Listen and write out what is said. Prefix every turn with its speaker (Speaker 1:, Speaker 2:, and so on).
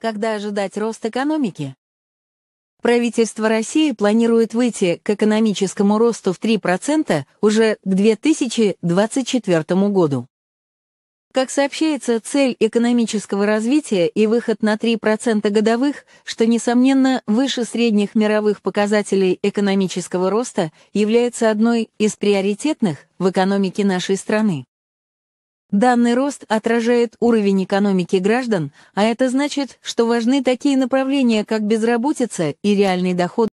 Speaker 1: когда ожидать рост экономики? Правительство России планирует выйти к экономическому росту в 3% уже к 2024 году. Как сообщается, цель экономического развития и выход на 3% годовых, что, несомненно, выше средних мировых показателей экономического роста, является одной из приоритетных в экономике нашей страны. Данный рост отражает уровень экономики граждан, а это значит, что важны такие направления, как безработица и реальный доход.